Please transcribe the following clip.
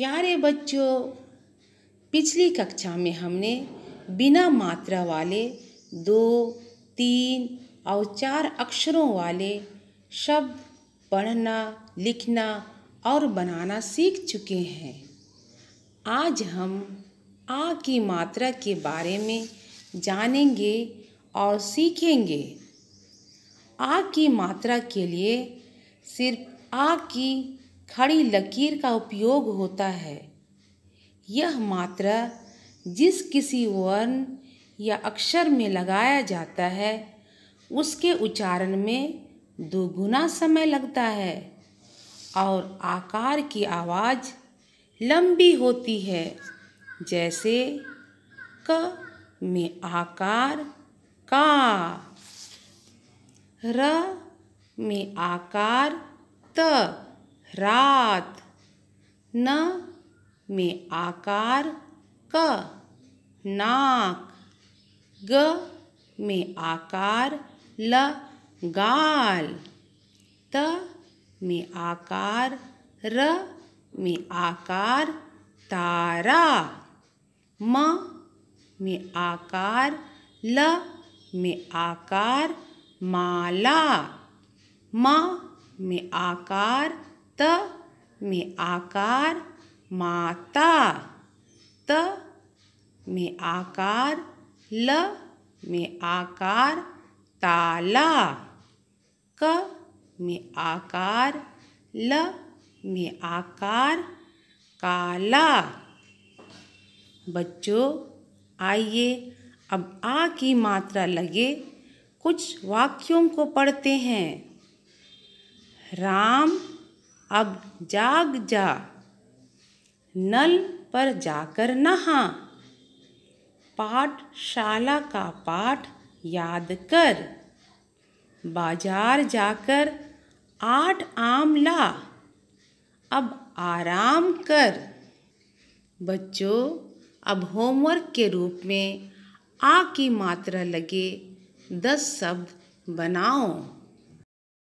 प्यारे बच्चों पिछली कक्षा में हमने बिना मात्रा वाले दो तीन और चार अक्षरों वाले शब्द पढ़ना लिखना और बनाना सीख चुके हैं आज हम आ की मात्रा के बारे में जानेंगे और सीखेंगे आ की मात्रा के लिए सिर्फ आ की खड़ी लकीर का उपयोग होता है यह मात्रा जिस किसी वर्ण या अक्षर में लगाया जाता है उसके उच्चारण में दोगुना समय लगता है और आकार की आवाज़ लंबी होती है जैसे क में आकार का र में आकार त रात न में आकार क नाक ग में आकार ल गाल त में आकार र में आकार तारा म में आकार ल में आकार माला म में आकार त में आकार माता त में आकार ल में आकार ताला क में आकार ल में आकार काला बच्चों आइए अब आ की मात्रा लगे कुछ वाक्यों को पढ़ते हैं राम अब जाग जा नल पर जाकर नहा पाठशाला का पाठ याद कर बाजार जाकर आठ आम ला अब आराम कर बच्चों अब होमवर्क के रूप में आ की मात्रा लगे दस शब्द बनाओ